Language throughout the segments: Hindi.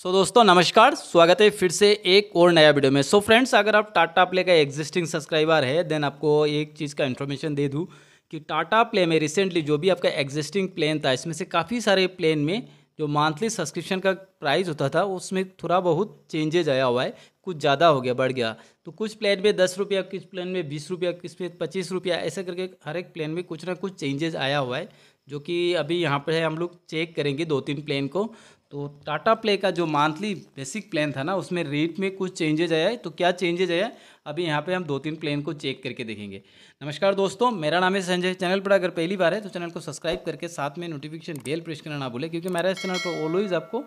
सो so, दोस्तों नमस्कार स्वागत है फिर से एक और नया वीडियो में सो so, फ्रेंड्स अगर आप टाटा प्ले का एग्जिस्टिंग सब्सक्राइबर है देन आपको एक चीज़ का इन्फॉर्मेशन दे दूँ कि टाटा प्ले में रिसेंटली जो भी आपका एग्जिस्टिंग प्लान था इसमें से काफ़ी सारे प्लान में जो मंथली सब्सक्रिप्शन का प्राइस होता था उसमें थोड़ा बहुत चेंजेज आया हुआ है कुछ ज़्यादा हो गया बढ़ गया तो कुछ प्लान में दस रुपया किस प्लान में बीस रुपया किस में पच्चीस रुपया ऐसे करके हर एक प्लान में कुछ ना कुछ चेंजेज आया हुआ है जो कि अभी यहाँ पर है हम लोग चेक करेंगे दो तीन प्लान को तो टाटा प्ले का जो मंथली बेसिक प्लान था ना उसमें रेट में कुछ चेंजेज आया है तो क्या चेंजेज आया अभी यहाँ पे हम दो तीन प्लान को चेक करके देखेंगे नमस्कार दोस्तों मेरा नाम है संजय चैनल पर अगर पहली बार है तो चैनल को सब्सक्राइब करके साथ में नोटिफिकेशन बेल प्रेस करना ना भूले क्योंकि मेरा इस चैनल पर ऑलवेज आपको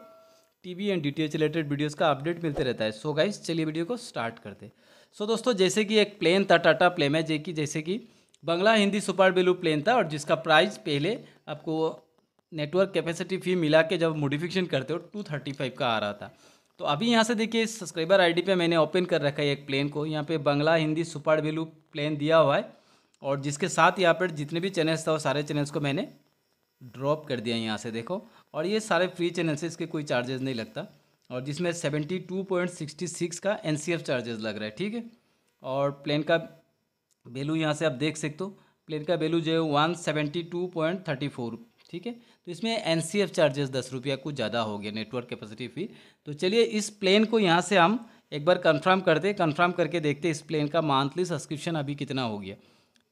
V and D related videos का अपडेट मिलते रहता है सो गाइज चलिए वीडियो को स्टार्ट करते सो दोस्तों जैसे कि एक प्लेन था टाटा प्ले में जैसे कि जैसे कि Bangla Hindi super value plan था और जिसका प्राइस पहले आपको नेटवर्क कैपेसिटी फ़ी मिला के जब मोडिफिकेशन करते हो टू थर्टी फाइव का आ रहा था तो अभी यहाँ से देखिए सब्सक्राइबर आईडी पे मैंने ओपन कर रखा है एक प्लेन को यहाँ पे Bangla Hindi super value plan दिया हुआ है और जिसके साथ यहाँ पर जितने भी चैनल्स था वो सारे चैनल्स को मैंने ड्रॉप कर दिया यहाँ से देखो और ये सारे फ्री चैनल्स इसके कोई चार्जेस नहीं लगता और जिसमें seventy two point sixty six का एन सी एफ चार्जेस लग रहा है ठीक है और प्लेन का वैल्यू यहाँ से आप देख सकते हो प्लेन का वैल्यू जो है one seventy two point thirty four ठीक है तो इसमें एन सी एफ चार्जेस दस रुपया कुछ ज़्यादा हो गया नेटवर्क कैपेसिटी फी तो चलिए इस प्लेन को यहाँ से हम एक बार कन्फर्म करते कन्फर्म करके देखते इस प्लेन का मंथली सब्सक्रिप्शन अभी कितना हो गया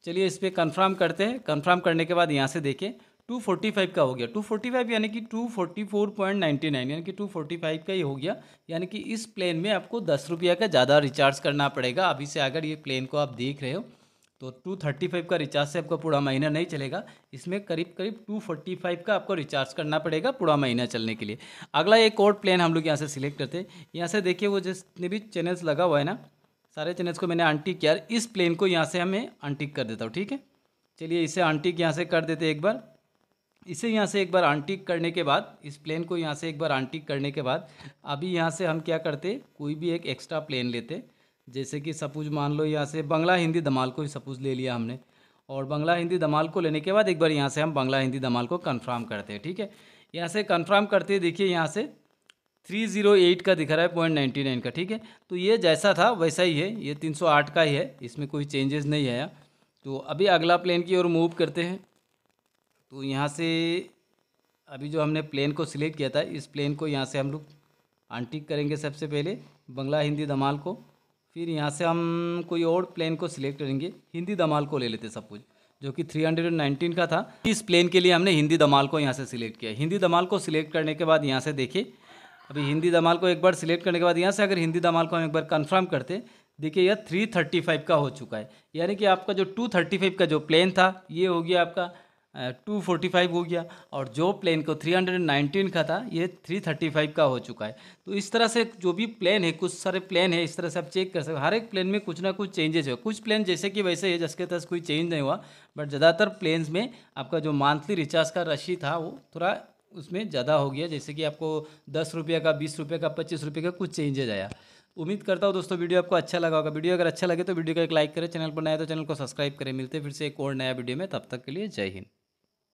चलिए इस पर कन्फर्म करते हैं कन्फर्म करने के बाद यहाँ से देखें टू फोर्टी फाइव का हो गया टू फोर्टी फाइव यानी कि two forty four point ninety nine यानी कि टू फोर्टी फाइव का ही हो गया यानी कि इस प्लेन में आपको दस रुपया का ज़्यादा रिचार्ज करना पड़ेगा अभी से अगर ये प्लेन को आप देख रहे हो तो टू थर्टी फाइव का रिचार्ज से आपका पूरा महीना नहीं चलेगा इसमें करीब करीब टू फोर्टी फाइव का आपको रिचार्ज करना पड़ेगा पूरा महीना चलने के लिए अगला एक और प्लान हम लोग यहाँ से सिलेक्ट करते हैं यहाँ से देखिए वो जितने भी चैनल्स लगा हुआ है ना सारे चैनल्स को मैंने अनटिक किया इस प्लेन को यहाँ से हमें अनटिक कर देता हूँ ठीक है चलिए इसे अनटिक यहाँ से कर देते एक बार इसे यहाँ से एक बार आंटिक करने के बाद इस प्लेन को यहाँ से एक बार आंटिक करने के बाद अभी यहाँ से हम क्या करते कोई भी एक एक्स्ट्रा प्लेन लेते जैसे कि सपोज मान लो यहाँ से बंगला हिंदी धमाल को ही सपोज ले लिया हमने और बंगला हिंदी धमाल को लेने के बाद एक बार यहाँ से हम बंगला हिंदी धमाल को कन्फर्म करते हैं ठीक है यहाँ से कन्फर्म करते देखिए यहाँ से थ्री जीरो एट का दिखा रहा है पॉइंट नाइन्टी नाइन का ठीक है तो ये जैसा था वैसा ही है ये तीन सौ आठ का ही है इसमें कोई चेंजेस नहीं आया तो अभी अगला प्लेन की ओर मूव करते हैं तो यहाँ से अभी जो हमने प्लेन को सिलेक्ट किया था इस प्लेन को यहाँ से हम लोग आंटिक करेंगे सबसे पहले बंगला हिंदी धमाल को फिर यहाँ से हम कोई और प्लेन को सिलेक्ट करेंगे हिंदी दमाल को ले लेते सब कुछ जो कि 319 का था इस प्लेन के लिए हमने हिंदी दमाल को यहाँ से सिलेक्ट किया हिंदी दमाल को सिलेक्ट करने के बाद यहाँ से देखिए अभी हिंदी दमाल को एक बार सिलेक्ट करने के बाद यहाँ से अगर हिंदी दमाल को हम एक बार कन्फर्म करते देखिए यह 335 का हो चुका है यानी कि आपका जो 235 का जो प्लेन था ये हो गया आपका टू फोर्टी फाइव हो गया और जो प्लेन को थ्री हंड्रेड नाइनटीन का था ये थ्री थर्टी फाइव का हो चुका है तो इस तरह से जो भी प्लेन है कुछ सारे प्लेन है इस तरह से आप चेक कर सकते हर एक प्लेन में कुछ ना कुछ चेंजेस है कुछ प्लेन जैसे कि वैसे है जिसके तस कोई चेंज नहीं हुआ बट ज़्यादातर प्लेन्स में आपका जो मंथली रिचार्ज का राशि था वो थोड़ा उसमें ज़्यादा हो गया जैसे कि आपको दस रुपये का बीस रुपये का पच्चीस रुपये का कुछ चेंजेज आया उम्मीद करता हूँ दोस्तों वीडियो आपको अच्छा लगा होगा वीडियो अगर अच्छा लगे तो वीडियो को एक लाइक करें चैनल पर नया तो चैनल को सब्सक्राइब करें मिलते फिर से एक और नया वीडियो में तब तक के लिए जय हिंद